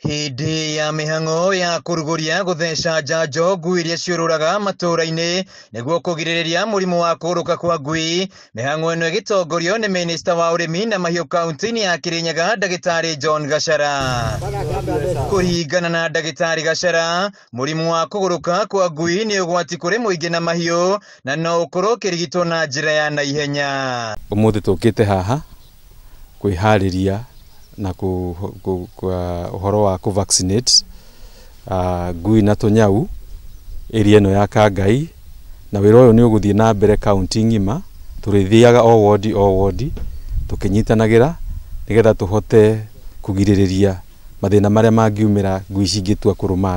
hindi ya mihango ya kurugoria gutheca njanjo ngui iria ciururaga matura-ini niguo kugiriria murimu wa kuruka kwa ngui mihango ino igitongorio ni minista wa urimi na mahiu kaunti-ini ya kirinyaga ndagitari john gachara kuringana na dagitari gachara murimu wa kuguruka kwa ngui ni ugwati kuri muingi na mahiu na no ukorwo ukirigitwo na njira ya naihenya umuthi tukite haha kwihariria na ku, ku, ku, uh, uhoro wa ku vaccinate uh, ah, gui na tunyau area ino ya kangai na wira uyu ni uguthie na mbere kaunti ng'ima turithiaga o ward o ward tukinyitanagira nigetha tuhote kugiririria mathina maria mangiumira ngui cingĩtua kũrũma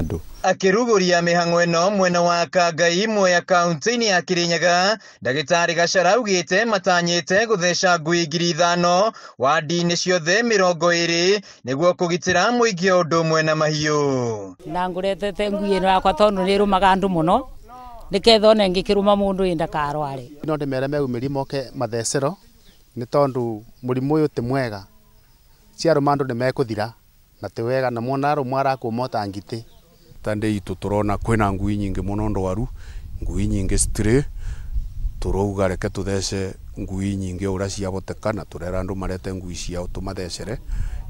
akiruguria mihango ino mwena wa kangai ya kaunti-ini ya kirinyaga ndagitari gachara augite matanyite gutheca ngui ngiri ithano wadi-ini ciothe mirongo iri niguo kugitira muingi o undu umwe na mahiu na nguretete ngui ino yakwa tondu ni rumaga andu muno niketha one ngikiruma mundu i ndakarware no ndimere meumirie moke mathecero ni tondu murimu uyu ti mwega ciaruma andu nimekuthira na ti wega na mwana arumwa arakumota ngiti tande itu turona kwina ngui nyingi muno waru ngui nyingi stray turauga reke tuthece ngui nyingi uria ciabotekana turera andu marete ngui ciao tumathecere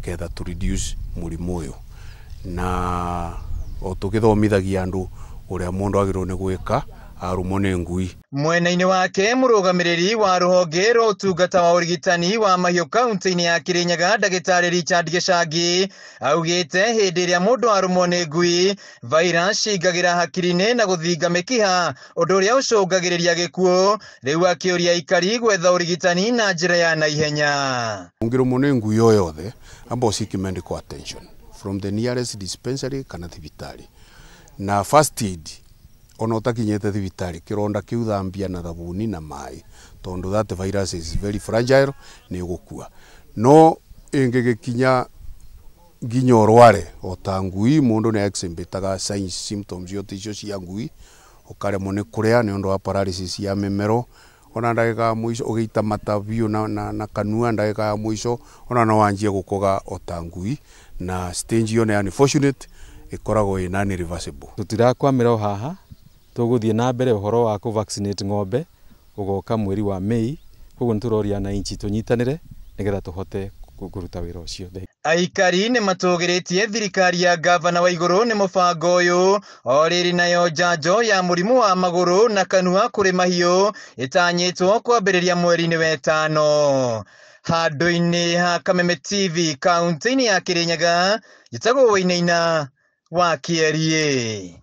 ketha to reduce murimu uyu na o tugithomithagia andu uria mundu agirone ni gwika arumone ngui mwena ine wake murugamireri wa ruhogero tugata wa urigitani wa mahiũ kaunti ni ya kĩrĩnyaga ndagĩtarĩ richard gĩcangi augĩte hĩndĩ ĩrĩa mũndũ arũmwo ngui vairashi gagira hakirine inĩ na gũthinga mĩkiha ũndũ ũrĩa gagireria gĩkuũ rĩu akĩũria ikari gwetha urigitani na njĩra ya na ihenya ũngĩrũmwo mone ngui o ambo amba ũciki medical attention from the nearest dispensary kana thibitarĩ na first aid ona utakinyete thibitari kironda kiuthambia na thabuni na mai tondu that virus is very fragile ni gukua no ä kinya nginya å rware o ta ngui må ndå nä exhibitaga symptoms yote icio cia ngui å karemwo nä kå rä wa paralysis ya mä ona ndagika ya mwico ugiita mata biu na, na, na kanua ndagika ya mwico ona no wanjie gukoga ota ngui na stage yone ni unfortunate ikoragwo ina ni reversible tutirakwamira haha tuguthie na mbere uhoro wa ku vaccinate ngombe ugoka mweri wa Mei koguo nituroria na inchi tunyitanire nigetha tuhote kuruta wira ucio aikari nä matågä thirikari ya gavana wa igå nä må å o rä nayo njanjo ya må rimå wa magå na kanua kå rä mahiå ĩtanyĩtwo kwambĩrĩria mweri-inĩ wetano handå-inĩ ha kameme tv kauntä-inĩ ya kä rä nyaga gĩtagwo wainaina wa kĩerie